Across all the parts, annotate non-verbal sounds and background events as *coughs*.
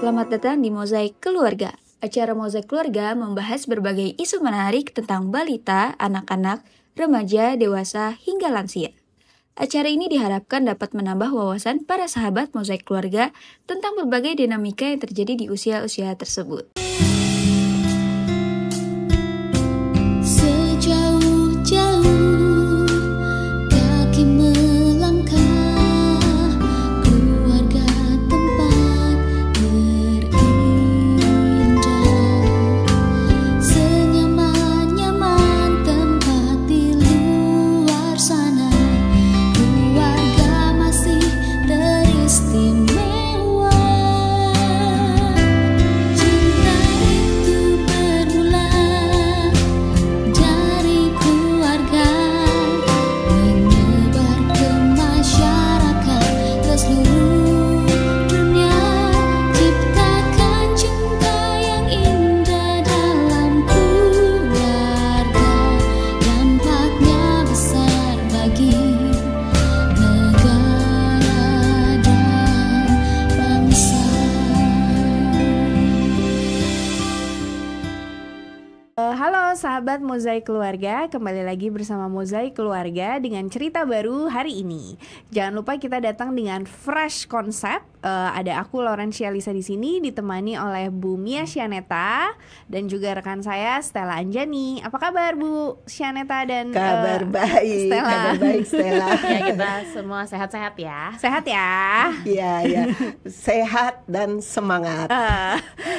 Selamat datang di Mozaik Keluarga. Acara Mozaik Keluarga membahas berbagai isu menarik tentang balita, anak-anak, remaja, dewasa, hingga lansia. Acara ini diharapkan dapat menambah wawasan para sahabat Mozaik Keluarga tentang berbagai dinamika yang terjadi di usia-usia tersebut. sahabat Mozaik Keluarga, kembali lagi bersama Mozaik Keluarga dengan cerita baru hari ini. Jangan lupa kita datang dengan fresh konsep uh, ada aku Lauren Lisa di sini ditemani oleh Bu Mia Sianeta dan juga rekan saya Stella Anjani. Apa kabar Bu Sianeta dan eh, kabar uh, baik Stella? Kabar baik Stella. *laughs* ya kita semua sehat-sehat ya. Sehat ya. Iya ya. Sehat dan semangat. Uh,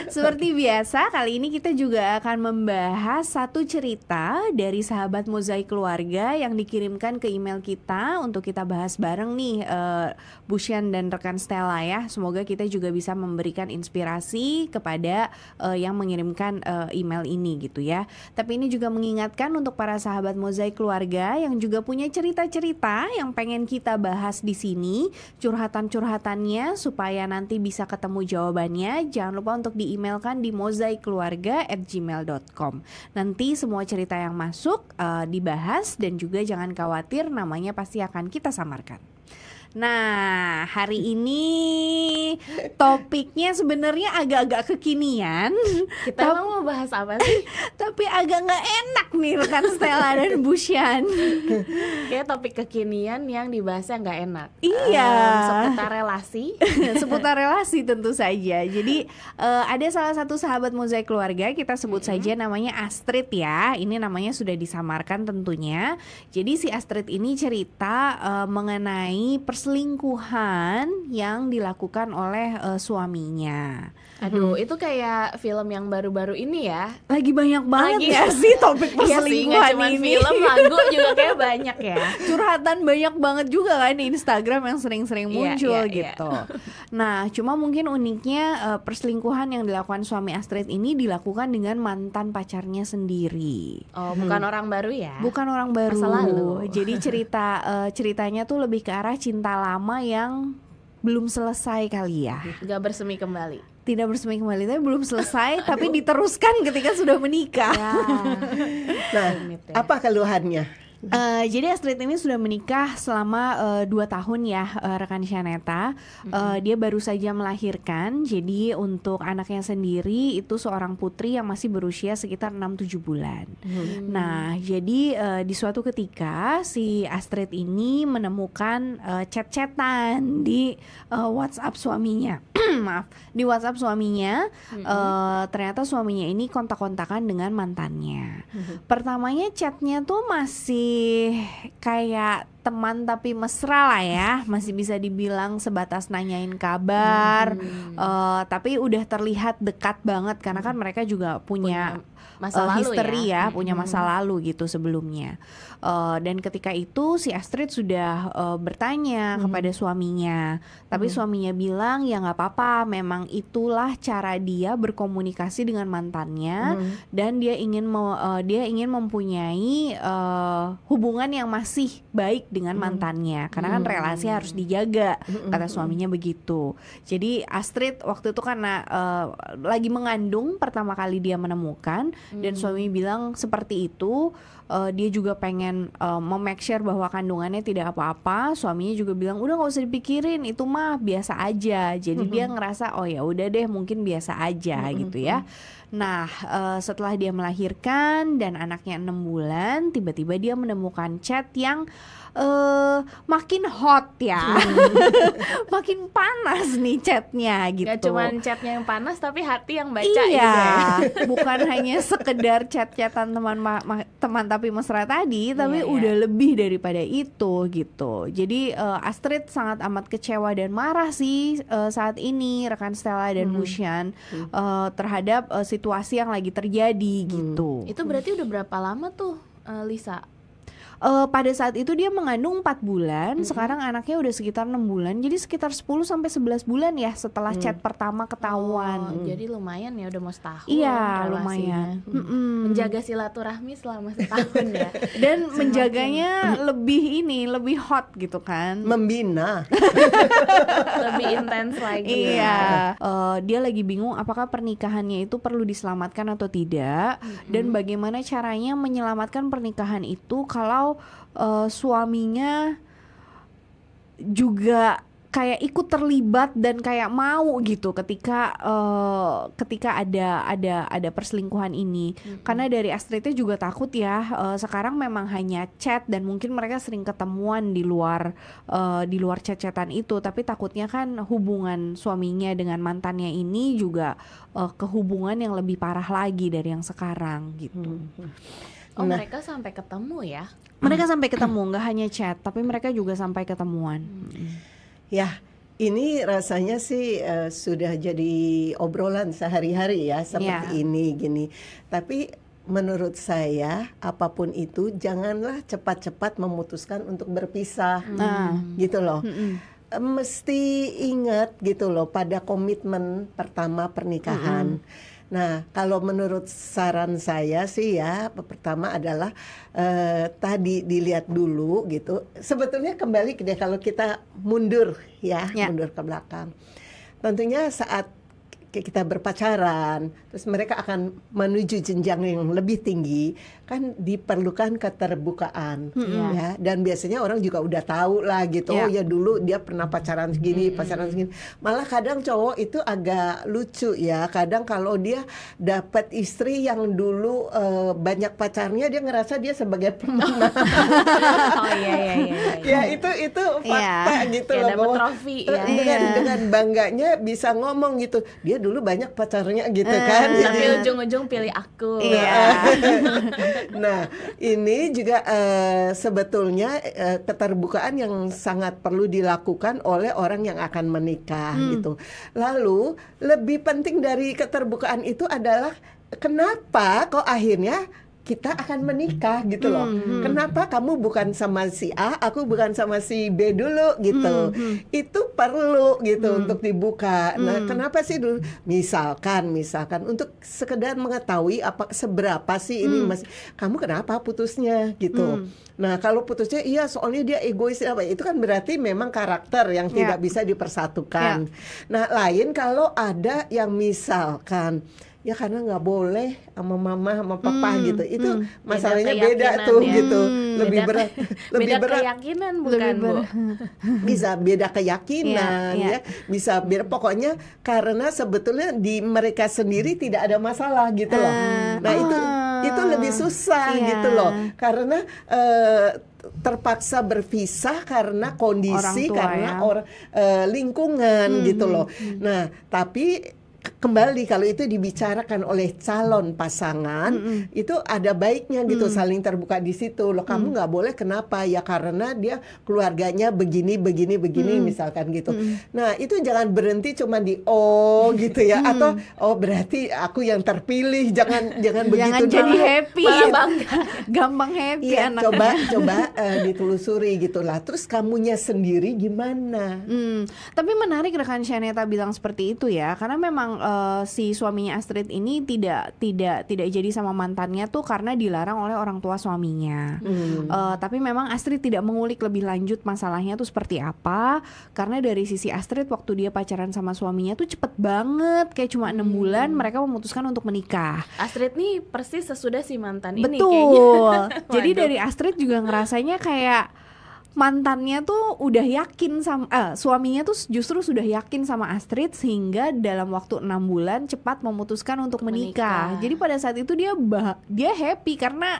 seperti biasa kali ini kita juga akan membahas satu cerita dari sahabat mozaik keluarga yang dikirimkan ke email kita untuk kita bahas bareng nih uh, Bu Sian dan rekan Stella ya ya. Semoga kita juga bisa memberikan inspirasi kepada uh, yang mengirimkan uh, email ini gitu ya. Tapi ini juga mengingatkan untuk para sahabat mozaik keluarga yang juga punya cerita-cerita yang pengen kita bahas di sini, curhatan-curhatannya supaya nanti bisa ketemu jawabannya. Jangan lupa untuk di-emailkan di mozaikkeluarga@gmail.com. Nanti semua cerita yang masuk uh, dibahas dan juga jangan khawatir namanya pasti akan kita samarkan. Nah, hari ini topiknya sebenarnya agak-agak kekinian. Kita emang mau bahas apa sih? *laughs* tapi agak nggak enak nih rekan Stella dan Bushan. Kayak topik kekinian yang dibahasnya nggak enak. Iya. Um, seputar relasi. *laughs* seputar relasi tentu saja. Jadi uh, ada salah satu sahabat mozaik keluarga kita sebut -hmm. saja namanya Astrid ya. Ini namanya sudah disamarkan tentunya. Jadi si Astrid ini cerita uh, mengenai pers perselingkuhan yang dilakukan oleh uh, suaminya. Aduh, hmm. itu kayak film yang baru-baru ini ya. Lagi banyak banget Lagi, ya, ya. sih topik perselingkuhan *laughs* iya sih, ini. film, *laughs* lagu juga kayak banyak ya. Curhatan banyak banget juga kan di Instagram yang sering-sering iya, muncul yeah, yeah, gitu. Yeah. Nah, cuma mungkin uniknya uh, perselingkuhan yang dilakukan suami Astrid ini dilakukan dengan mantan pacarnya sendiri. Oh, hmm. bukan orang baru ya? Bukan orang baru. Masa lalu. Jadi cerita uh, ceritanya tuh lebih ke arah cinta lama yang belum selesai kali ya. Gak bersemi kembali tidak bersemi kembali tapi belum selesai tapi diteruskan ketika sudah menikah. Ya. *laughs* nah, apa keluhannya? Uh, jadi Astrid ini sudah menikah selama uh, dua tahun ya uh, rekan Shaneta. Uh, mm -hmm. Dia baru saja melahirkan. Jadi untuk anaknya sendiri itu seorang putri yang masih berusia sekitar enam tujuh bulan. Mm -hmm. Nah jadi uh, di suatu ketika si Astrid ini menemukan uh, chat-chatan di uh, WhatsApp suaminya. *clears throat* Maaf di WhatsApp suaminya. Mm -hmm. uh, ternyata suaminya ini kontak-kontakan dengan mantannya. Mm -hmm. Pertamanya chatnya tuh masih lebih kayak teman tapi mesra lah ya masih bisa dibilang sebatas nanyain kabar hmm. uh, tapi udah terlihat dekat banget karena kan hmm. mereka juga punya, punya eh, masa uh, lalu history ya, ya punya masa hmm. lalu gitu sebelumnya uh, dan ketika itu si Astrid sudah uh, bertanya hmm. kepada suaminya tapi hmm. suaminya bilang ya nggak apa-apa memang itulah cara dia berkomunikasi dengan mantannya hmm. dan dia ingin uh, dia ingin mempunyai uh, hubungan yang masih baik dengan hmm. mantannya karena kan hmm. relasi harus dijaga hmm, kata suaminya begitu. Jadi Astrid waktu itu karena uh, lagi mengandung pertama kali dia menemukan dan suami bilang seperti itu uh, dia juga pengen uh, eh, memake sure bahwa kandungannya tidak apa-apa. Suaminya juga bilang udah nggak usah dipikirin, itu mah biasa aja. Jadi dia ngerasa oh ya udah deh mungkin biasa aja gitu ya. Nah uh, setelah dia melahirkan dan anaknya enam bulan, tiba-tiba dia menemukan chat yang uh, makin hot ya hmm. *laughs* makin panas nih chatnya gitu Gak cuman chatnya yang panas tapi hati yang baca iya gitu ya. *laughs* bukan hanya sekedar chat-chatan teman ma teman tapi mesra tadi iya, tapi iya, udah iya. lebih daripada itu gitu jadi uh, Astrid sangat amat kecewa dan marah sih uh, saat ini rekan Stella dan hmm. Musian Uh, hmm. terhadap uh, situasi yang lagi terjadi hmm. gitu itu berarti udah berapa lama tuh uh, Lisa uh, pada saat itu dia mengandung 4 bulan, mm -hmm. sekarang anaknya udah sekitar 6 bulan. Jadi sekitar 10 sampai 11 bulan ya setelah mm. chat pertama ketahuan. Oh, mm. jadi lumayan ya udah mau setahun. Iya, lumayan. Mm -mm. Menjaga silaturahmi selama setahun ya. *laughs* Dan Semakin. menjaganya mm. lebih ini, lebih hot gitu kan. Membina. *laughs* lebih intens lagi. Iya. Uh, dia lagi bingung apakah pernikahannya itu perlu diselamatkan atau tidak mm -hmm. dan bagaimana caranya menyelamatkan pernikahan itu kalau uh, suaminya juga kayak ikut terlibat dan kayak mau gitu ketika uh, ketika ada ada ada perselingkuhan ini hmm karena dari Astridnya juga takut ya uh, sekarang memang hanya chat dan mungkin mereka sering ketemuan di luar uh, di luar chat itu tapi takutnya kan hubungan suaminya dengan mantannya ini juga uh, kehubungan yang lebih parah lagi dari yang sekarang gitu. Mm-hmm. Oh nah. mereka sampai ketemu ya? mereka sampai ketemu nggak hanya chat tapi mereka juga sampai ketemuan ya ini rasanya sih uh, sudah jadi obrolan sehari-hari ya seperti ya. ini gini tapi menurut saya apapun itu janganlah cepat-cepat memutuskan untuk berpisah mm. nah. gitu loh -hmm mesti ingat gitu loh pada komitmen pertama pernikahan mm Nah, kalau menurut saran saya sih ya, pertama adalah eh, tadi dilihat dulu gitu. Sebetulnya kembali deh kalau kita mundur ya, ya, mundur ke belakang. Tentunya saat kita berpacaran, terus mereka akan menuju jenjang yang lebih tinggi kan diperlukan keterbukaan hmm. ya dan biasanya orang juga udah tahu lah gitu yeah. oh ya. ya dulu dia pernah pacaran segini hmm. pacaran segini malah kadang cowok itu agak lucu ya kadang kalau dia dapat istri yang dulu uh, banyak pacarnya dia ngerasa dia sebagai pemenang *laughs* oh iya iya, iya iya iya ya itu itu iya. fakta yeah. gitu yeah, loh bahwa trofi, eh, ya. dengan yeah. dengan bangganya bisa ngomong gitu dia dulu banyak pacarnya gitu uh, kan tapi ujung-ujung pilih aku nah, iya *laughs* nah, ini juga uh, sebetulnya uh, keterbukaan yang sangat perlu dilakukan oleh orang yang akan menikah hmm. gitu. Lalu lebih penting dari keterbukaan itu adalah kenapa kok akhirnya kita akan menikah gitu loh. mm hmm. Kenapa kamu bukan sama si A, aku bukan sama si B dulu gitu. mm hmm. Itu perlu gitu hmm. untuk dibuka. Nah, hmm. Nah, kenapa sih dulu misalkan misalkan untuk sekedar mengetahui apa seberapa sih ini hmm. Mas kamu kenapa putusnya gitu. Hmm. Nah, kalau putusnya iya soalnya dia egois apa ya? itu kan berarti memang karakter yang yeah. tidak bisa dipersatukan. Yeah. Nah, lain kalau ada yang misalkan ya karena nggak boleh sama mama sama papa hmm, gitu itu hmm. masalahnya beda, beda tuh ya. gitu hmm, lebih beda, berat *laughs* lebih beda berat keyakinan bukan lebih berat. bu bisa beda keyakinan ya, ya. ya bisa beda pokoknya karena sebetulnya di mereka sendiri tidak ada masalah gitu loh uh, nah oh, itu ah. itu lebih susah yeah. gitu loh karena uh, terpaksa berpisah karena kondisi orang tua, karena ya. or, uh, lingkungan hmm, gitu hmm, loh. hmm. Nah, tapi kembali kalau itu dibicarakan oleh calon pasangan mm -hmm. itu ada baiknya gitu mm. saling terbuka di situ lo kamu mm. nggak mm. boleh kenapa ya karena dia keluarganya begini begini begini mm. misalkan gitu mm. nah itu jangan berhenti cuma di oh gitu ya mm. atau oh berarti aku yang terpilih jangan jangan begitu jangan dong. jadi happy malah *laughs* bang gampang happy ya, anak coba coba uh, ditelusuri gitulah terus kamunya sendiri gimana mm. tapi menarik rekan Shaneta bilang seperti itu ya karena memang memang uh, si suaminya Astrid ini tidak tidak tidak jadi sama mantannya tuh karena dilarang oleh orang tua suaminya. Hmm. Uh, tapi memang Astrid tidak mengulik lebih lanjut masalahnya tuh seperti apa karena dari sisi Astrid waktu dia pacaran sama suaminya tuh cepet banget kayak cuma enam hmm. bulan mereka memutuskan untuk menikah. Astrid nih persis sesudah si mantan Betul. ini. *laughs* Betul. jadi dari Astrid juga ngerasanya kayak mantannya tuh udah yakin sama eh, suaminya tuh justru sudah yakin sama Astrid sehingga dalam waktu enam bulan cepat memutuskan untuk, untuk menikah. menikah. Jadi pada saat itu dia bah dia happy karena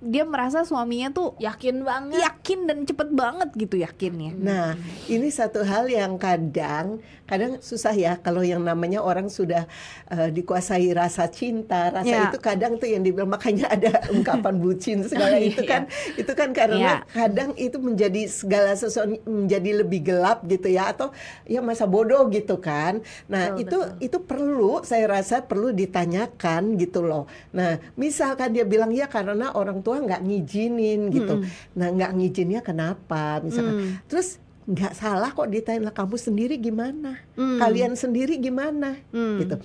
dia merasa suaminya tuh yakin banget yakin dan cepet banget gitu yakinnya hmm. nah ini satu hal yang kadang kadang susah ya kalau yang namanya orang sudah uh, dikuasai rasa cinta rasa yeah. itu kadang tuh yang dibilang makanya ada ungkapan bucin *laughs* segala oh, itu iya. kan itu kan karena yeah. kadang itu menjadi segala sesuatu menjadi lebih gelap gitu ya atau ya masa bodoh gitu kan nah betul, itu betul. itu perlu saya rasa perlu ditanyakan gitu loh nah misalkan dia bilang ya karena orang tua tua nggak ngijinin gitu hmm. nah nggak ngijinnya kenapa misalkan hmm. terus nggak salah kok ditanya lah kamu sendiri gimana hmm. kalian sendiri gimana hmm. gitu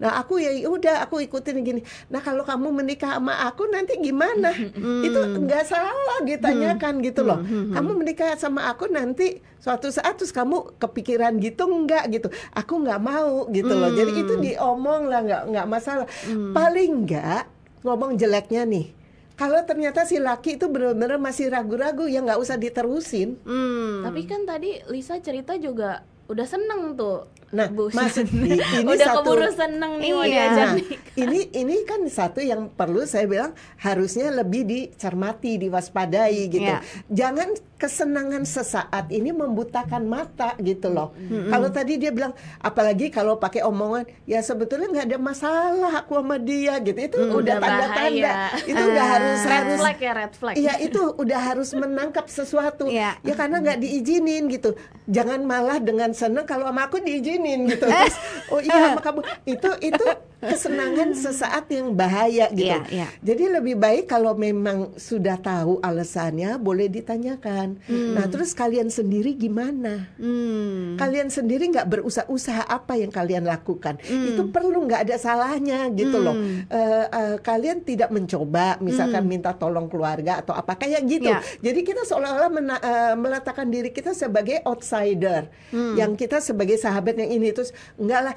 nah aku ya udah aku ikutin gini nah kalau kamu menikah sama aku nanti gimana hmm. itu nggak salah ditanyakan hmm. gitu loh hmm. kamu menikah sama aku nanti suatu saat terus kamu kepikiran gitu nggak gitu aku nggak mau gitu hmm. loh jadi itu mm. diomong lah nggak nggak masalah hmm. paling nggak ngomong jeleknya nih kalau ternyata si laki itu benar-benar masih ragu-ragu ya nggak usah diterusin. Hmm. Tapi kan tadi Lisa cerita juga udah seneng tuh Nah, bu mas, *laughs* ini udah satu, keburu seneng nih iya. Nah, ini ini kan satu yang perlu saya bilang harusnya lebih dicermati, diwaspadai iya. gitu. Yeah. Jangan kesenangan sesaat ini membutakan mata gitu loh. Mm -hmm. Kalau tadi dia bilang apalagi kalau pakai omongan ya sebetulnya nggak ada masalah aku sama dia gitu. Itu mm, udah tanda-tanda. Itu uh, udah *laughs* harus red harus flag ya red flag. Iya, itu udah harus menangkap sesuatu. Yeah. Ya karena nggak diizinin gitu. Jangan malah dengan seneng kalau sama aku diizinin digituin gitu. Terus, oh iya sama kamu. Itu itu kesenangan hmm. sesaat yang bahaya gitu. Yeah, yeah. Jadi lebih baik kalau memang sudah tahu alasannya boleh ditanyakan. Hmm. Nah terus kalian sendiri gimana? Hmm. Kalian sendiri nggak berusaha-usaha apa yang kalian lakukan? Hmm. Itu perlu nggak ada salahnya gitu hmm. loh. Eh, uh, eh, uh, kalian tidak mencoba misalkan hmm. minta tolong keluarga atau apa kayak gitu. Yeah. Jadi kita seolah-olah uh, meletakkan diri kita sebagai outsider hmm. yang kita sebagai sahabat yang ini terus enggak lah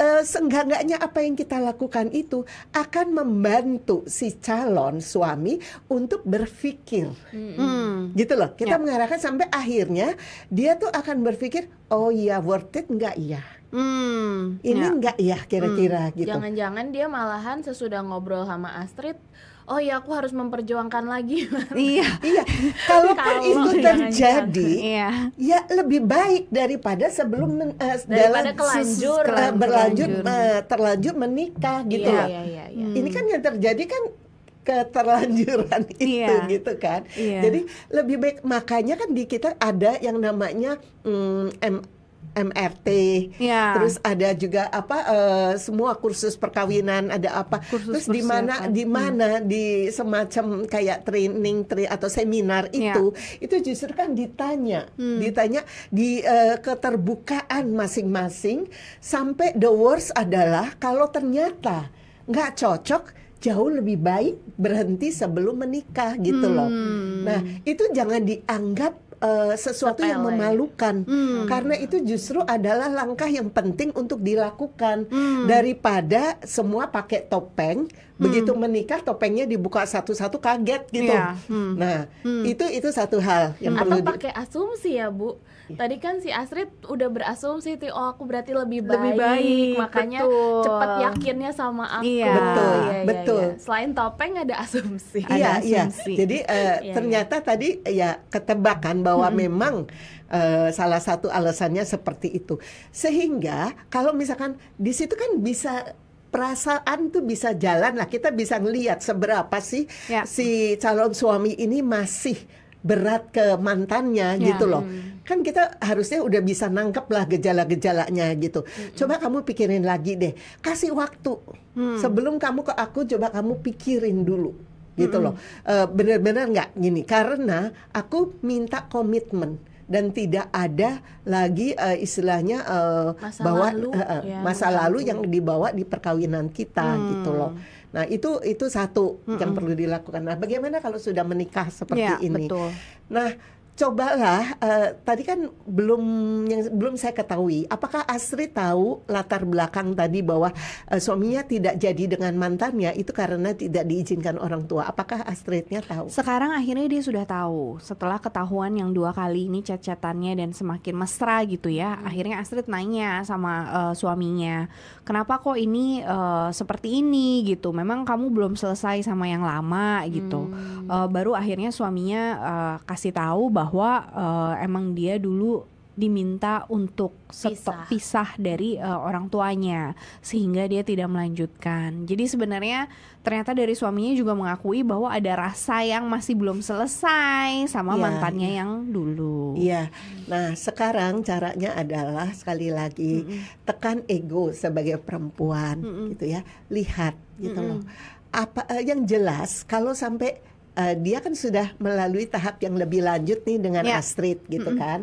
uh, seenggak-enggaknya apa yang kita lakukan itu akan membantu si calon suami untuk berpikir. Mm hmm. Gitu loh. Kita yeah. mengarahkan sampai akhirnya dia tuh akan berpikir, "Oh iya worth it enggak iya?" Hmm, ini enggak ya. ya kira-kira hmm. gitu. Jangan-jangan dia malahan sesudah ngobrol sama Astrid, oh ya aku harus memperjuangkan lagi. *laughs* iya, iya. Kalaupun Kalau itu terjadi, iya. ya lebih baik daripada sebelum men, uh, daripada dalam kelanjur, uh, berlanjut uh, terlanjur menikah iya, gitu iya, Iya, iya, iya. Hmm. Ini kan yang terjadi kan keterlanjuran *laughs* iya. itu iya. gitu kan. Iya. Jadi lebih baik makanya kan di kita ada yang namanya mm, MRT. Ya. Terus ada juga apa uh, semua kursus perkawinan ada apa. Kursus Terus di mana di hmm. mana hmm. di semacam kayak training tri atau seminar iya. itu ya. itu justru kan ditanya, hmm. ditanya di uh, keterbukaan masing-masing sampai the worst adalah kalau ternyata nggak cocok jauh lebih baik berhenti sebelum menikah gitu loh. Hmm. Nah, itu jangan dianggap uh, sesuatu Sepele. yang memalukan hmm. karena itu justru adalah langkah yang penting untuk dilakukan hmm. daripada semua pakai topeng Begitu hmm. menikah topengnya dibuka satu-satu kaget gitu. Yeah. Hmm. Nah, hmm. itu itu satu hal yang hmm. perlu Atau pakai asumsi ya, Bu. Iya. Tadi kan si Astrid udah berasumsi tuh oh aku berarti lebih baik, lebih baik makanya betul. cepat yakinnya sama aku. Iya. Betul, iya, iya, iya. betul. Iya, Selain topeng ada asumsi. Iya, asumsi. Eh, iya. Jadi uh, iya, ternyata tadi ya ketebakan bahwa hmm. memang uh, salah satu alasannya seperti itu. Sehingga kalau misalkan di situ kan bisa perasaan tuh bisa jalan lah kita bisa ngelihat seberapa sih ya. si calon suami ini masih berat ke mantannya ya. gitu loh. Hmm. Kan kita harusnya udah bisa nangkep lah gejala-gejalanya gitu. Hmm. Coba kamu pikirin lagi deh. Kasih waktu. Hmm. Sebelum kamu ke aku coba kamu pikirin dulu gitu hmm. loh. E, bener-bener nggak gini karena aku minta komitmen dan tidak ada lagi uh, istilahnya uh, masa bahwa lalu, uh, ya, masa lalu yang dibawa di perkawinan kita hmm. gitu loh. Nah, itu itu satu hmm. yang perlu dilakukan. Nah, bagaimana kalau sudah menikah seperti ya, ini? Betul. Nah, cobalah uh, tadi kan belum yang belum saya ketahui apakah Asri tahu latar belakang tadi bahwa uh, suaminya tidak jadi dengan mantannya itu karena tidak diizinkan orang tua apakah Astridnya tahu sekarang akhirnya dia sudah tahu setelah ketahuan yang dua kali ini cacatannya dan semakin mesra gitu ya hmm. akhirnya Astrid nanya sama uh, suaminya kenapa kok ini uh, seperti ini gitu memang kamu belum selesai sama yang lama gitu hmm. uh, baru akhirnya suaminya uh, kasih tahu bahwa bahwa uh, emang dia dulu diminta untuk stop pisah, pisah dari uh, orang tuanya sehingga dia tidak melanjutkan. Jadi sebenarnya ternyata dari suaminya juga mengakui bahwa ada rasa yang masih belum selesai sama ya, mantannya ya. yang dulu. Iya. Nah, sekarang caranya adalah sekali lagi mm -mm. tekan ego sebagai perempuan mm -mm. gitu ya. Lihat gitu mm -mm. loh. Apa uh, yang jelas kalau sampai uh, dia kan sudah melalui tahap yang lebih lanjut nih dengan yeah. Astrid gitu mm -hmm. kan.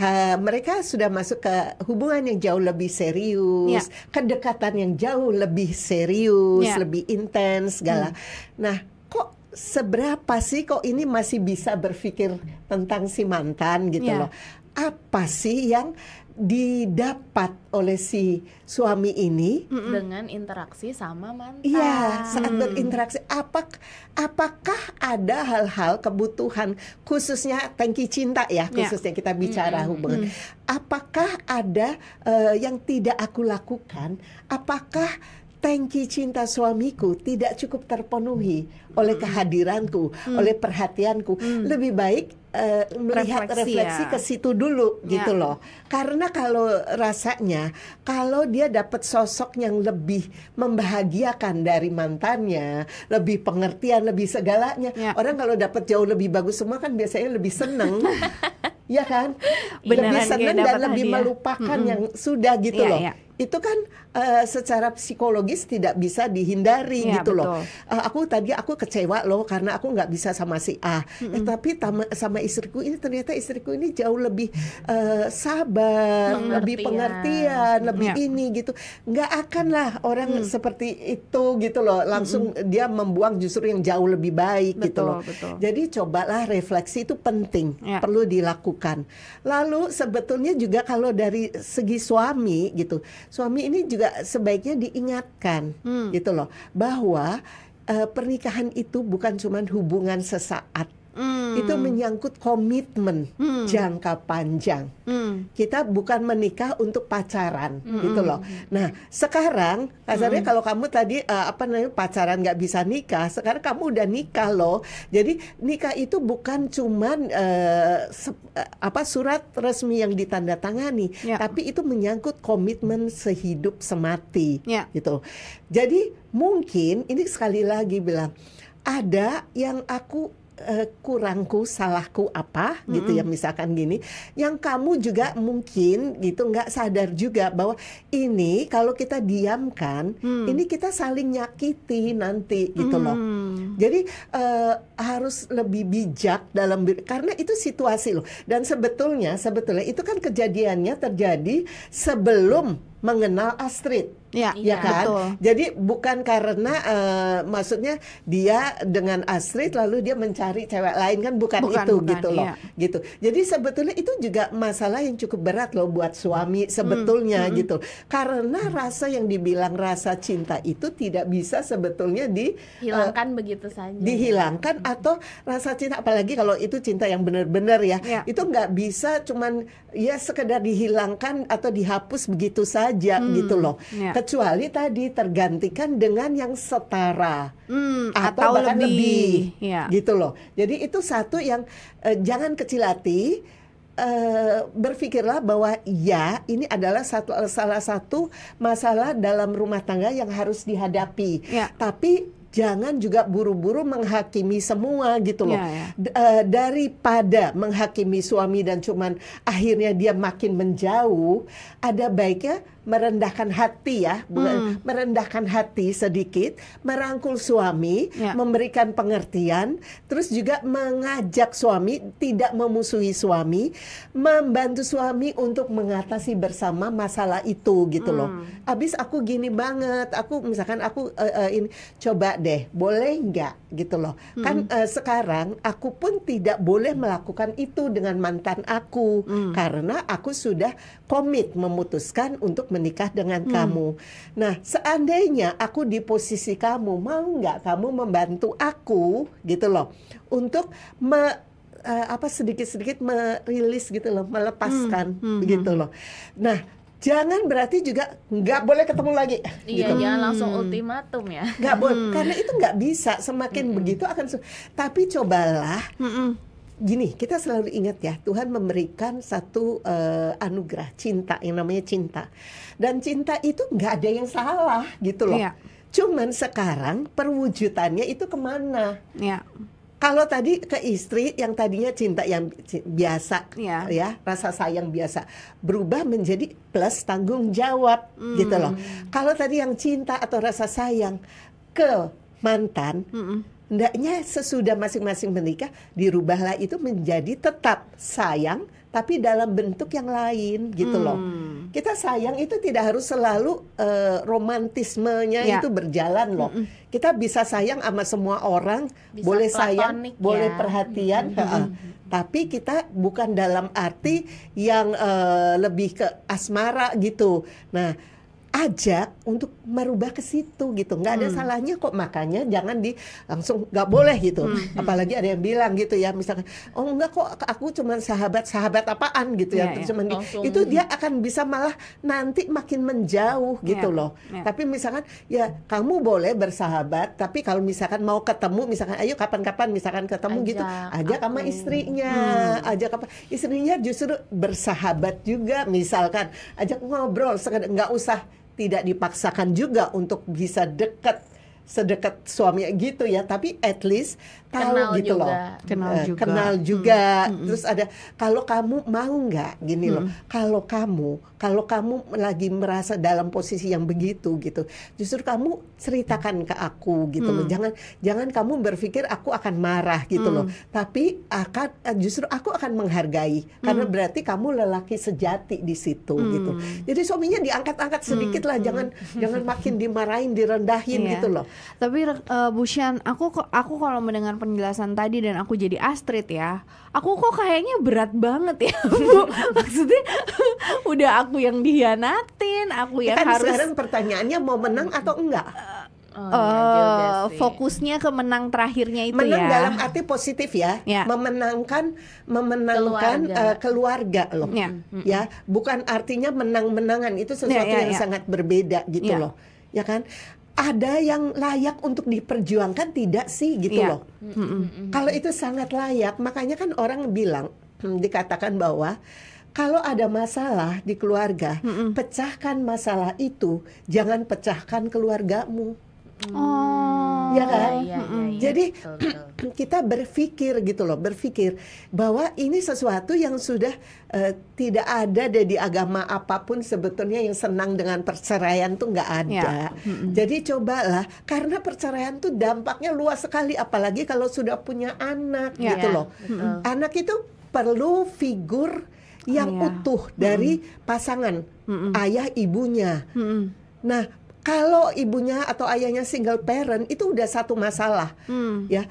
Uh, mereka sudah masuk ke hubungan yang jauh lebih serius, yeah. kedekatan yang jauh lebih serius, yeah. lebih intens segala. Mm. Nah, kok seberapa sih kok ini masih bisa berpikir tentang si mantan gitu yeah. loh apa sih yang didapat oleh si suami ini dengan interaksi sama mantan. Iya, saat hmm. berinteraksi apa apakah ada hal-hal kebutuhan khususnya tangki cinta ya, ya, khususnya kita bicara hubungan. Apakah ada uh, yang tidak aku lakukan? Apakah tangki cinta suamiku tidak cukup terpenuhi oleh kehadiranku, oleh perhatianku. Mm. Lebih baik uh, melihat refleksi, refleksi ya. ke situ dulu gitu ya. gitu loh. Karena kalau rasanya kalau dia dapat sosok yang lebih membahagiakan dari mantannya, lebih pengertian, lebih segalanya. Ya. Orang kalau dapat jauh lebih bagus semua kan biasanya lebih seneng. *laughs* ya kan? Beneran lebih seneng dan lebih hadiah. melupakan mm -hmm. yang sudah gitu yeah, loh. Yeah itu kan uh, secara psikologis tidak bisa dihindari ya, gitu loh. Uh, aku tadi aku kecewa loh karena aku nggak bisa sama si A. Mm-hmm. Eh, tapi tama, sama istriku ini ternyata istriku ini jauh lebih uh, sabar, ya. pengertian. lebih pengertian, lebih ya. ini gitu. Nggak akan lah orang mm seperti itu gitu loh. Langsung mm-hmm. dia membuang justru yang jauh lebih baik gitu betul, gitu loh. Betul. Jadi cobalah refleksi itu penting, ya. perlu dilakukan. Lalu sebetulnya juga kalau dari segi suami gitu suami ini juga sebaiknya diingatkan hmm. gitu loh bahwa uh, pernikahan itu bukan cuma hubungan sesaat Hmm. Itu menyangkut komitmen hmm. jangka panjang. Hmm. Kita bukan menikah untuk pacaran, hmm. gitu loh. Nah, sekarang kasarnya hmm. kalau kamu tadi uh, apa namanya pacaran nggak bisa nikah, sekarang kamu udah nikah loh. Jadi nikah itu bukan cuman uh, se uh, apa surat resmi yang ditandatangani, yeah. tapi itu menyangkut komitmen sehidup semati, yeah. gitu. Jadi mungkin ini sekali lagi bilang ada yang aku uh, kurangku, salahku apa mm -hmm. gitu ya misalkan gini, yang kamu juga mungkin gitu nggak sadar juga bahwa ini kalau kita diamkan, mm. ini kita saling nyakiti nanti gitu mm. loh. Hmm. Jadi uh, harus lebih bijak dalam karena itu situasi loh. Dan sebetulnya sebetulnya itu kan kejadiannya terjadi sebelum mengenal Astrid, ya, ya iya, kan? Betul. Jadi bukan karena uh, maksudnya dia dengan Astrid lalu dia mencari cewek lain kan bukan, bukan itu bukan, gitu iya. loh, gitu. Jadi sebetulnya itu juga masalah yang cukup berat loh buat suami mm, sebetulnya hmm. gitu, karena hmm. rasa yang dibilang rasa cinta itu tidak bisa sebetulnya dihilangkan eh, uh, begitu saja, dihilangkan ya. atau rasa cinta apalagi kalau itu cinta yang benar-benar ya, ya, itu nggak bisa cuman ya sekedar dihilangkan atau dihapus begitu saja saja hmm, gitu loh. Ya. Kecuali tadi tergantikan dengan yang setara hmm, atau, atau bahkan lebih, lebih ya. gitu loh. Jadi itu satu yang eh, jangan kecil hati eh, berpikirlah bahwa ya ini adalah satu salah satu masalah dalam rumah tangga yang harus dihadapi. Ya. Tapi jangan juga buru-buru menghakimi semua gitu loh. ya. yeah. Ya. Uh, daripada menghakimi suami dan cuman akhirnya dia makin menjauh, ada baiknya merendahkan hati ya, bukan hmm. merendahkan hati sedikit, merangkul suami, ya. memberikan pengertian, terus juga mengajak suami tidak memusuhi suami, membantu suami untuk mengatasi bersama masalah itu gitu loh. Hmm. Abis aku gini banget, aku misalkan aku uh, uh, ini coba deh, boleh nggak gitu loh. Kan, hmm. Kan uh, sekarang aku pun tidak boleh melakukan itu dengan mantan aku hmm. karena aku sudah komit memutuskan untuk menikah dengan hmm. kamu. Nah, seandainya aku di posisi kamu, mau nggak kamu membantu aku gitu loh untuk me uh, apa sedikit-sedikit merilis gitu loh, melepaskan hmm, hmm, begitu hmm. loh. Nah, jangan berarti juga nggak boleh ketemu lagi. Iya, gitu. jangan hmm. langsung ultimatum ya. Nggak boleh, hmm. karena itu nggak bisa. Semakin hmm. begitu akan. Tapi cobalah. Hmm, hmm gini kita selalu ingat ya Tuhan memberikan satu uh, anugerah cinta yang namanya cinta dan cinta itu nggak ada yang salah gitu loh yeah. cuman sekarang perwujudannya itu kemana yeah. kalau tadi ke istri yang tadinya cinta yang biasa yeah. ya rasa sayang biasa berubah menjadi plus tanggung jawab mm. gitu loh kalau tadi yang cinta atau rasa sayang ke mantan mm hendaknya sesudah masing-masing menikah dirubahlah itu menjadi tetap sayang tapi dalam bentuk yang lain gitu hmm. loh. Kita sayang itu tidak harus selalu uh, romantismenya ya. itu berjalan loh. Mm -mm. Kita bisa sayang sama semua orang, bisa boleh sayang, ya. boleh perhatian, mm -hmm. tapi kita bukan dalam arti yang uh, lebih ke asmara gitu. Nah, ajak untuk merubah ke situ gitu nggak ada hmm. salahnya kok makanya jangan di langsung nggak boleh gitu hmm. hmm. apalagi ada yang bilang gitu ya misalkan oh enggak kok aku cuman sahabat sahabat apaan gitu yeah, ya yeah. Iya. langsung. itu dia akan bisa malah nanti makin menjauh iya, gitu yeah. loh yeah. tapi misalkan ya kamu boleh bersahabat tapi kalau misalkan mau ketemu misalkan ayo kapan-kapan misalkan ketemu ajak gitu aja sama istrinya hmm. ajak apa istrinya justru bersahabat juga misalkan ajak ngobrol nggak usah tidak dipaksakan juga untuk bisa dekat sedekat suaminya gitu ya tapi at least tahu kenal gitu juga. loh kenal eh, juga kenal juga hmm. terus ada kalau kamu mau nggak gini hmm. loh kalau kamu kalau kamu lagi merasa dalam posisi yang begitu gitu justru kamu ceritakan ke aku gitu hmm. loh mm. jangan jangan kamu berpikir aku akan marah gitu hmm. loh mm. tapi akan eh, justru aku akan menghargai hmm. karena mm. berarti kamu lelaki sejati di situ hmm. gitu jadi suaminya diangkat-angkat sedikit hmm. lah jangan hmm. *laughs* jangan makin dimarahin direndahin yeah. gitu loh tapi uh, eh, Bushan aku aku kalau mendengar penjelasan tadi dan aku jadi Astrid ya aku kok kayaknya berat banget ya *laughs* bu maksudnya *laughs* udah aku yang dihianatin aku yang kan harus sekarang pertanyaannya mau menang atau enggak Oh, uh, fokusnya ke menang terakhirnya itu menang ya. Menang dalam arti positif ya, ya. memenangkan memenangkan keluarga, eh, keluarga loh. Ya. ya, bukan artinya menang-menangan itu sesuatu ya, ya, yang ya. sangat berbeda gitu ya. loh. Ya kan? ada yang layak untuk diperjuangkan tidak sih gitu yeah. loh. Mm -hmm. Kalau itu sangat layak, makanya kan orang bilang *clears throat* dikatakan bahwa kalau ada masalah di keluarga, mm -hmm. pecahkan masalah itu, jangan pecahkan keluargamu. Oh oh, ya kan? Ya, ya, ya, Jadi betul, betul. *clears throat* kita berpikir gitu loh, berpikir bahwa ini sesuatu yang sudah uh, tidak ada deh di agama apapun sebetulnya yang senang dengan perceraian tuh nggak iya. ada. Ya. Jadi cobalah karena perceraian tuh dampaknya luas sekali, apalagi kalau sudah punya anak ya, gitu ya, loh. Betul. Anak itu perlu figur yang oh, ya. utuh dari hmm. pasangan hmm. ayah ibunya. Hmm. Nah, kalau ibunya atau ayahnya single parent itu udah satu masalah hmm. ya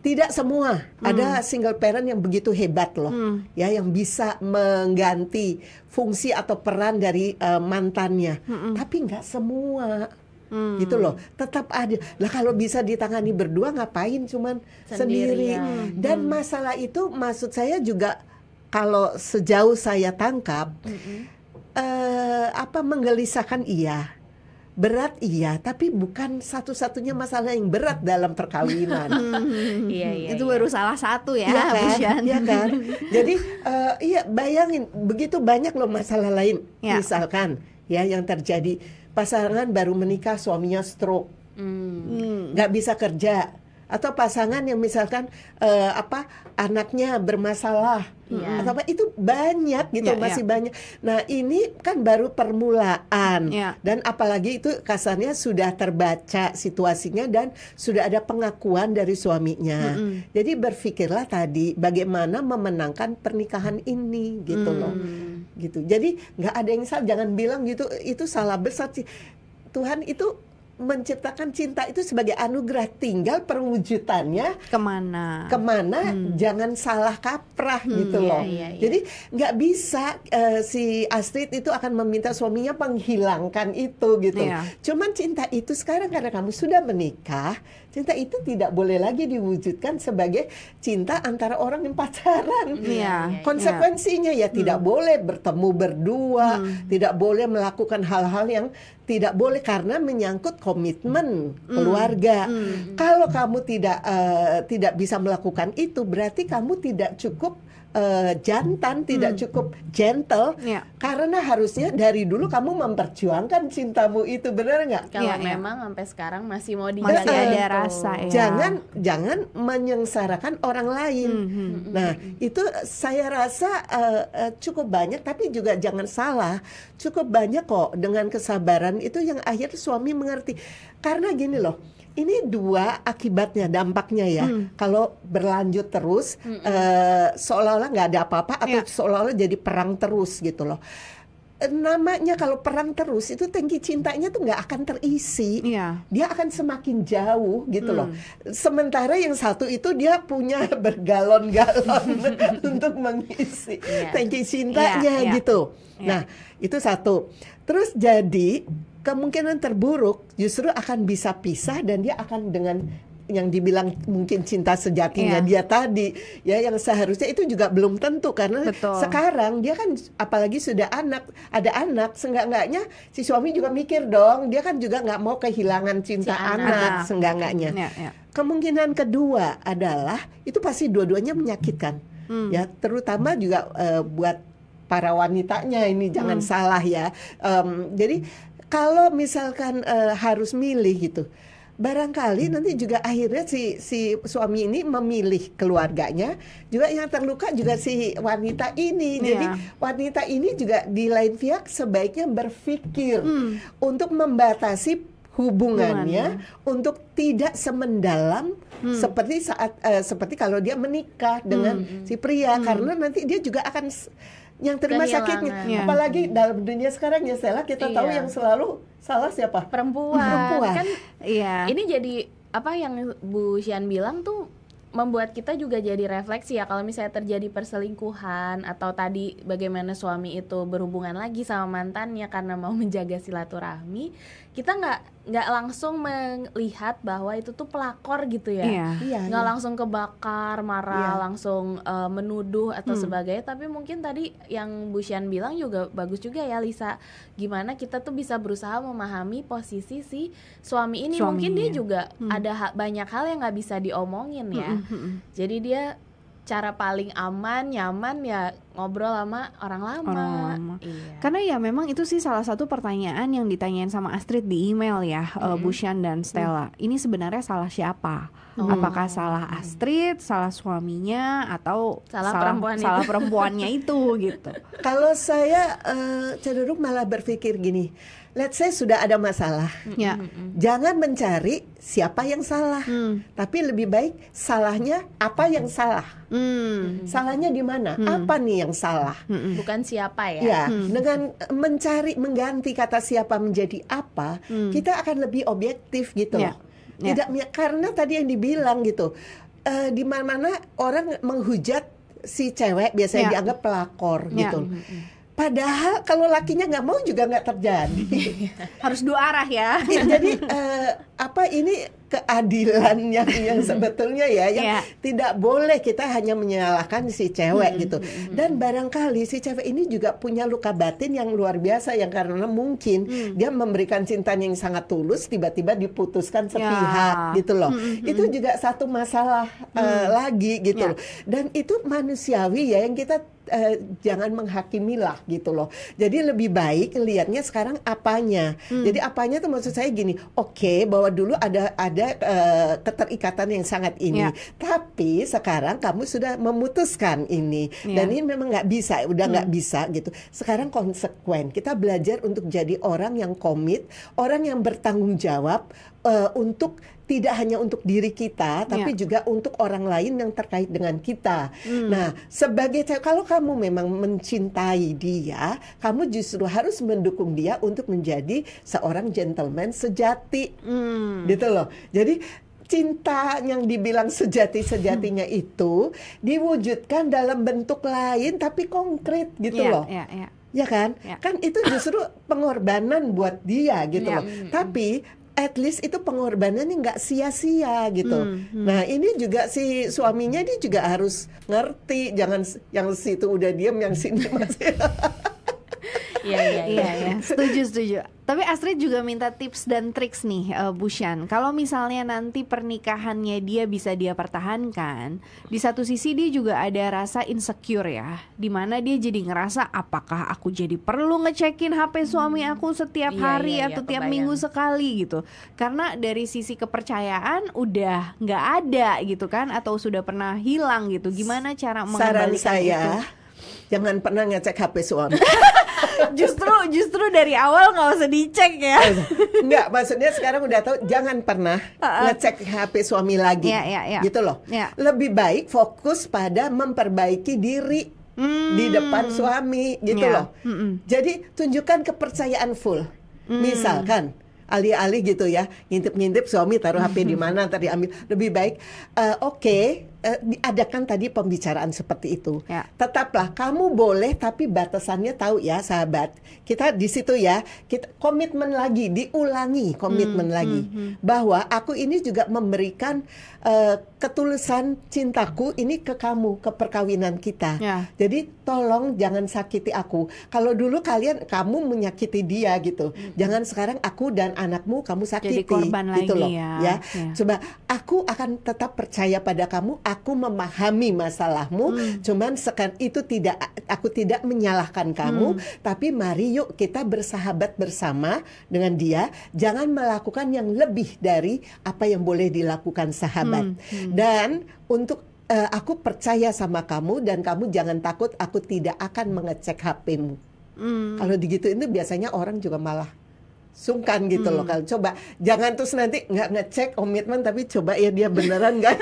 tidak semua hmm. ada single parent yang begitu hebat loh hmm. ya yang bisa mengganti fungsi atau peran dari uh, mantannya hmm. tapi nggak semua hmm. gitu loh tetap ada lah kalau bisa ditangani berdua ngapain cuman sendiri, sendiri. Ya. dan hmm. masalah itu maksud saya juga kalau sejauh saya tangkap hmm. uh, apa menggelisahkan iya berat iya tapi bukan satu-satunya masalah yang berat dalam perkawinan *laughs* iya, iya, itu iya. baru salah satu ya iya kan, ya kan? *laughs* jadi uh, iya bayangin begitu banyak loh masalah lain ya. misalkan ya yang terjadi pasangan baru menikah suaminya stroke hmm. nggak hmm. bisa kerja atau pasangan yang misalkan uh, apa anaknya bermasalah yeah. atau apa itu banyak gitu yeah, iya. masih yeah. banyak. Nah ini kan baru permulaan yeah. dan apalagi itu kasarnya sudah terbaca situasinya dan sudah ada pengakuan dari suaminya. Mm -hmm. Jadi berpikirlah tadi bagaimana memenangkan pernikahan ini gitu mm. loh gitu. Jadi nggak ada yang salah. Jangan bilang gitu itu salah besar sih. Tuhan itu menciptakan cinta itu sebagai anugerah tinggal perwujudannya kemana kemana hmm. jangan salah kaprah hmm, gitu iya, loh iya, iya, jadi nggak bisa uh, si Astrid itu akan meminta suaminya menghilangkan itu gitu iya. cuman cinta itu sekarang karena kamu sudah menikah Cinta itu tidak boleh lagi diwujudkan sebagai cinta antara orang yang pacaran. Yeah. Iya, iya, iya. Konsekuensinya yeah. ya tidak hmm. boleh bertemu berdua, hmm. tidak boleh melakukan hal-hal yang tidak boleh karena menyangkut komitmen hmm. keluarga. Hmm. hmm. Kalau kamu tidak uh, tidak bisa melakukan itu berarti kamu tidak cukup uh, jantan, tidak hmm. cukup gentle, yeah. karena harusnya dari dulu kamu memperjuangkan cintamu itu, benar nggak? Kalau yeah, iya. memang yeah. sampai sekarang masih mau dijaga masih ada itu. rasa, ya. jangan jangan menyengsarakan orang lain. Mm -hmm. hmm. Nah itu saya rasa uh, uh, cukup banyak, tapi juga jangan salah, cukup banyak kok dengan kesabaran itu yang akhirnya suami mengerti, karena gini loh ini dua akibatnya dampaknya ya hmm. kalau berlanjut terus hmm. uh, seolah-olah nggak ada apa-apa atau yeah. seolah-olah jadi perang terus gitu loh namanya kalau perang terus itu tangki cintanya tuh nggak akan terisi iya. dia akan semakin jauh gitu mm. loh hmm. sementara yang satu itu dia punya *laughs* bergalon-galon *laughs* untuk mengisi yeah. tangki iya, cintanya yeah, yeah. gitu yeah. nah itu satu terus jadi kemungkinan terburuk justru akan bisa pisah dan dia akan dengan yang dibilang mungkin cinta sejatinya yeah. dia tadi ya yang seharusnya itu juga belum tentu karena Betul. sekarang dia kan apalagi sudah anak ada anak senggak-enggaknya si suami juga mikir dong dia kan juga nggak mau kehilangan cinta si anak, anak nah. senggak-enggaknya yeah, yeah. kemungkinan kedua adalah itu pasti dua-duanya menyakitkan hmm. ya terutama juga uh, buat para wanitanya ini jangan hmm. salah ya um, jadi hmm kalau misalkan uh, harus milih gitu barangkali hmm. nanti juga akhirnya si si suami ini memilih keluarganya juga yang terluka juga si wanita ini yeah. jadi wanita ini juga di lain pihak sebaiknya berpikir hmm. untuk membatasi hubungannya Hubungan, untuk tidak semendalam hmm. seperti saat uh, seperti kalau dia menikah dengan hmm. hmm. si pria hmm. karena nanti dia juga akan yang terima Kehilangan. sakitnya. Ya. Apalagi dalam dunia sekarang ya Stella kita iya. tahu yang selalu salah siapa? Perempuan. *laughs* Perempuan. Kan iya. Ini jadi apa yang Bu Sian bilang tuh membuat kita juga jadi refleksi ya kalau misalnya terjadi perselingkuhan atau tadi bagaimana suami itu berhubungan lagi sama mantannya karena mau menjaga silaturahmi kita nggak nggak langsung melihat bahwa itu tuh pelakor gitu ya nggak iya. iya, nggak iya. langsung kebakar marah iya. langsung uh, menuduh atau hmm. sebagainya tapi mungkin tadi yang Bu Shian bilang juga bagus juga ya Lisa gimana kita tuh bisa berusaha memahami posisi si suami ini Suaminya. mungkin dia juga hmm. ada ha banyak hal yang nggak bisa diomongin ya hmm. hmm, hmm. jadi dia cara paling aman nyaman ya ngobrol sama orang lama. Orang lama. Iya. Karena ya memang itu sih salah satu pertanyaan yang ditanyain sama Astrid di email ya, -hmm. Eh, Bushan dan Stella. -hmm. Ini sebenarnya salah siapa? hmm. Apakah salah Astrid, salah suaminya atau salah, salah perempuan salah itu. perempuannya itu gitu. *laughs* Kalau saya uh, cenderung malah berpikir gini, let's say sudah ada masalah, ya. jangan mencari siapa yang salah, mm. tapi lebih baik salahnya apa yang salah, mm. salahnya di mana, mm. apa nih yang salah, hmm. bukan siapa ya. Ya, mm. dengan mencari mengganti kata siapa menjadi apa, mm. kita akan lebih objektif gitu. Yeah. Yeah. Tidak karena tadi yang dibilang gitu, uh, di mana-mana orang menghujat si cewek biasanya yeah. dianggap pelakor yeah. gitu. Mm Padahal kalau lakinya nggak mau juga nggak terjadi. *laughs* Harus dua arah ya. ya jadi uh, apa ini keadilan yang yang *laughs* sebetulnya ya yang yeah. tidak boleh kita hanya menyalahkan si cewek hmm, gitu. Hmm, hmm. Dan barangkali si cewek ini juga punya luka batin yang luar biasa yang karena mungkin dia memberikan cinta yang sangat tulus tiba-tiba diputuskan ya. sepihak yeah. gitu loh. itu juga satu masalah uh, lagi gitu yeah. Dan itu manusiawi ya yang kita uh, jangan menghakimilah gitu loh. Jadi lebih baik lihatnya sekarang apanya. Hmm. Jadi apanya tuh maksud saya gini, oke okay, bahwa dulu ada ada uh, keterikatan yang sangat ini, yeah. tapi sekarang kamu sudah memutuskan ini yeah. dan ini memang nggak bisa, udah nggak hmm. bisa gitu. Sekarang konsekuen, kita belajar untuk jadi orang yang komit, orang yang bertanggung jawab uh, untuk tidak hanya untuk diri kita tapi yeah. juga untuk orang lain yang terkait dengan kita. Hmm. Nah, sebagai kalau kamu memang mencintai dia, kamu justru harus mendukung dia untuk menjadi seorang gentleman sejati. Hmm. Gitu loh. Jadi cinta yang dibilang sejati sejatinya hmm. itu diwujudkan dalam bentuk lain tapi konkret gitu yeah, loh. Yeah, yeah. Ya kan, yeah. kan itu justru *coughs* pengorbanan buat dia gitu yeah. loh. Hmm. Tapi at least itu pengorbanannya nggak sia-sia gitu. Hmm, hmm. Nah ini juga si suaminya dia juga harus ngerti, jangan yang situ udah diem, yang sini masih *laughs* Iya iya, iya iya iya. Setuju setuju. Tapi Astrid juga minta tips dan triks nih uh, eh, Bushan. Kalau misalnya nanti pernikahannya dia bisa dia pertahankan, di satu sisi dia juga ada rasa insecure ya, dimana dia jadi ngerasa apakah aku jadi perlu ngecekin HP suami hmm. aku setiap hmm, hari iya, iya, atau iya, tiap minggu sekali gitu. Karena dari sisi kepercayaan udah nggak ada gitu kan atau sudah pernah hilang gitu. Gimana cara mengembalikan Saran saya, itu? Jangan pernah ngecek HP suami. *laughs* justru justru dari awal nggak usah dicek ya. Enggak, eh, maksudnya sekarang udah tahu jangan pernah ngecek HP suami lagi. Ya, ya, ya. Gitu loh. Ya. Lebih baik fokus pada memperbaiki diri hmm. di depan suami gitu ya. loh. Mm -mm. Jadi tunjukkan kepercayaan full. Mm. Misalkan alih-alih gitu ya ngintip-ngintip suami taruh HP di mana tadi ambil lebih baik uh, oke okay, eh, diadakan tadi pembicaraan seperti itu. Ya. Tetaplah kamu boleh tapi batasannya tahu ya sahabat. Kita di situ ya. Kita komitmen lagi diulangi komitmen hmm, lagi hmm, hmm, bahwa aku ini juga memberikan eh, ketulusan cintaku ini ke kamu ke perkawinan kita. Ya. Jadi tolong jangan sakiti aku. Kalau dulu kalian kamu menyakiti dia gitu. Hmm. hmm. Jangan sekarang aku dan anakmu kamu sakiti. Jadi korban gitu lagi loh, ya. ya. ya. Coba aku akan tetap percaya pada kamu aku memahami masalahmu hmm. cuman sekarang itu tidak aku tidak menyalahkan kamu hmm. tapi mari yuk kita bersahabat bersama dengan dia jangan melakukan yang lebih dari apa yang boleh dilakukan sahabat hmm. Hmm. dan untuk uh, aku percaya sama kamu dan kamu jangan takut aku tidak akan mengecek HPmu. Mm. Kalau begitu itu biasanya orang juga malah sungkan gitu hmm. loh kalau coba jangan terus nanti nggak ngecek komitmen tapi coba ya dia beneran nggak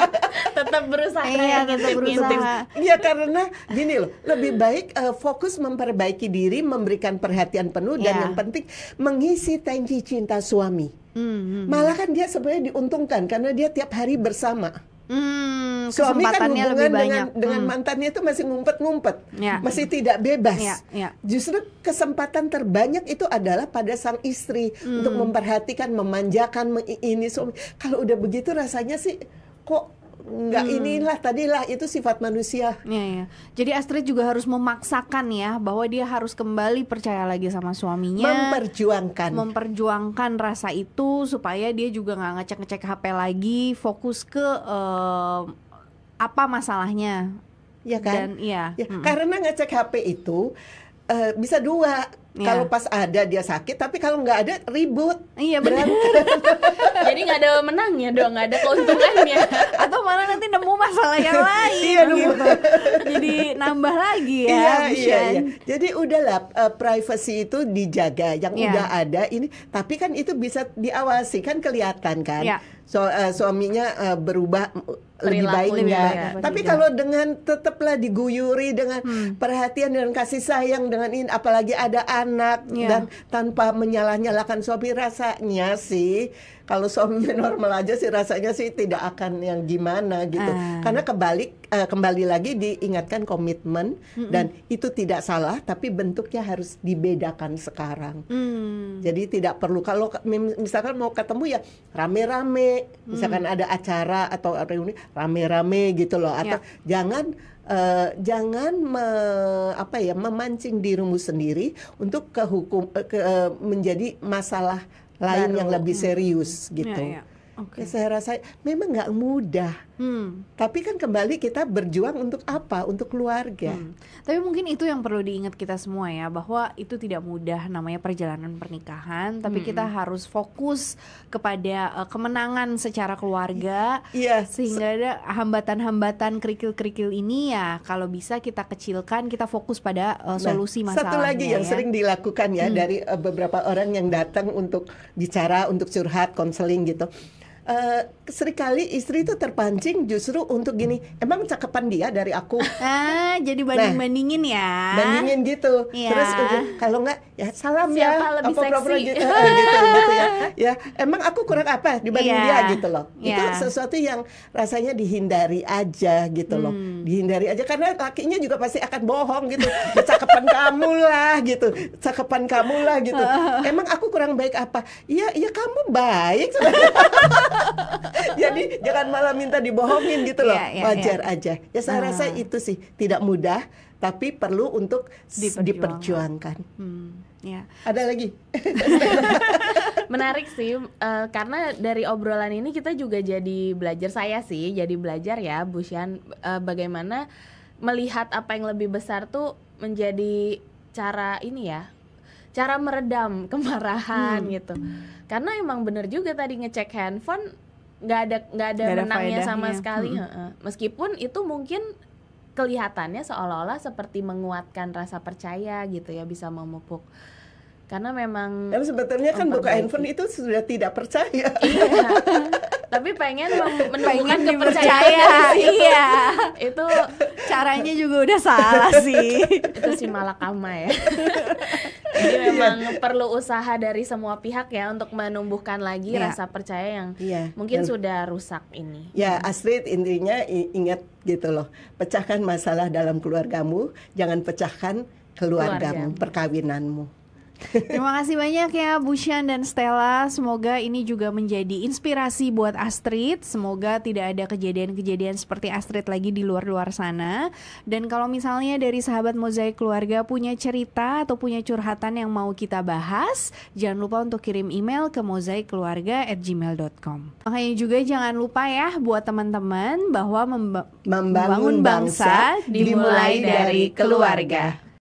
*laughs* tetap berusaha iya, tetap berusaha iya karena gini loh lebih baik uh, fokus memperbaiki diri memberikan perhatian penuh yeah. dan iya. yang penting mengisi tangki cinta suami hmm, hmm, hmm. malah kan dia sebenarnya diuntungkan karena dia tiap hari bersama Hmm, suami kan hubungan lebih banyak. dengan dengan hmm. mantannya itu masih ngumpet-ngumpet, ya. masih tidak bebas. Ya, ya. Justru kesempatan terbanyak itu adalah pada sang istri hmm. untuk memperhatikan, memanjakan, ini suami. Kalau udah begitu rasanya sih kok nggak hmm. inilah tadilah itu sifat manusia. Iya, iya. Jadi Astrid juga harus memaksakan ya bahwa dia harus kembali percaya lagi sama suaminya. Memperjuangkan. Memperjuangkan rasa itu supaya dia juga nggak ngecek-ngecek HP lagi, fokus ke uh, apa masalahnya. Ya kan? Dan, iya. Ya, hmm. Karena ngecek HP itu uh, bisa dua Yeah. Kalau pas ada dia sakit, tapi kalau nggak ada ribut. Iya benar. *laughs* Jadi nggak ada menangnya dong, nggak ada keuntungannya. Atau malah nanti nemu masalah yang iya, lain. iya gitu. Jadi nambah lagi ya. Iya iya, ya. iya. Jadi udahlah uh, privacy itu dijaga. Yang yeah. udah ada ini, tapi kan itu bisa diawasi kan kelihatan kan. Yeah. So uh, suaminya uh, berubah lebih baik enggak. Ya, iya, Tapi juga. kalau dengan tetaplah diguyuri dengan hmm. perhatian dan kasih sayang dengan ini apalagi ada anak yeah. dan tanpa menyalah-nyalakan suami rasanya sih kalau suaminya *laughs* normal aja sih rasanya sih tidak akan yang gimana gitu uh. karena kebalik uh, kembali lagi diingatkan komitmen mm -mm. dan itu tidak salah tapi bentuknya harus dibedakan sekarang mm. jadi tidak perlu kalau misalkan mau ketemu ya rame-rame hmm. misalkan ada acara atau reuni rame-rame gitu loh atau yeah. jangan Uh, jangan me, apa ya memancing dirimu sendiri untuk kehukum ke, eh, menjadi masalah lain yang lebih hmm. serius gitu. Ya, ya. Okay. Ya, saya rasa memang nggak mudah. Hmm. Tapi kan kembali kita berjuang untuk apa? Untuk keluarga. Hmm. Tapi mungkin itu yang perlu diingat kita semua ya bahwa itu tidak mudah namanya perjalanan pernikahan. Tapi hmm. kita harus fokus kepada uh, kemenangan secara keluarga. Iya. Sehingga ada hambatan-hambatan kerikil-kerikil ini ya kalau bisa kita kecilkan, kita fokus pada uh, solusi nah, masalahnya. Satu lagi yang ya. sering dilakukan ya hmm. dari uh, beberapa orang yang datang untuk bicara, untuk curhat, konseling gitu uh, serikali istri itu terpancing justru untuk gini emang cakepan dia dari aku ah jadi banding bandingin nah, ya bandingin gitu ya. terus kalau nggak ya salam ya. Siapa ya lebih apa pro gitu, eh, gitu gitu ya *laughs* ya emang aku kurang apa dibanding yeah. dia gitu loh yeah. itu iya. sesuatu yang rasanya dihindari aja gitu hmm. loh dihindari aja karena kakinya juga pasti akan bohong gitu ya, cakapan kamu lah gitu cakapan kamu lah gitu *laughs* emang aku kurang baik apa iya iya kamu baik *laughs* jadi jangan malah minta dibohongin gitu loh yeah, yeah, iya. wajar yeah. aja ya saya uh. rasa ah. itu sih tidak mudah tapi perlu untuk diperjuangkan. diperjuangkan. Hmm, ya. Ada lagi? *laughs* Menarik sih, uh, karena dari obrolan ini kita juga jadi belajar saya sih, jadi belajar ya, Bu Shian, uh, eh, bagaimana melihat apa yang lebih besar tuh menjadi cara ini ya, cara meredam *laughs* kemarahan hmm. gitu. Karena emang bener juga tadi ngecek handphone nggak ada nggak ada, gak ada menangnya sama sekali, hmm. meskipun itu mungkin kelihatannya seolah-olah seperti menguatkan rasa percaya gitu ya bisa memupuk karena memang Tapi sebetulnya kan buka handphone itu sudah tidak percaya iya. *laughs* tapi pengen menemukan kepercayaan iya itu caranya juga udah salah sih itu si malakama ya *laughs* Jadi iya, *laughs* iya. memang yeah. perlu usaha dari semua pihak ya untuk menumbuhkan lagi yeah. rasa percaya yang yeah. mungkin yeah. sudah rusak ini. Ya, Astrid intinya ingat gitu loh. Pecahkan masalah dalam keluargamu, jangan pecahkan keluargamu, keluargamu. perkawinanmu. Terima kasih banyak ya Bushan dan Stella. Semoga ini juga menjadi inspirasi buat Astrid. Semoga tidak ada kejadian-kejadian seperti Astrid lagi di luar-luar sana. Dan kalau misalnya dari sahabat Mozaik Keluarga punya cerita atau punya curhatan yang mau kita bahas, jangan lupa untuk kirim email ke mozaikkeluarga@gmail.com. Makanya juga jangan lupa ya buat teman-teman bahwa memba membangun, bangsa, bangsa dimulai dari keluarga.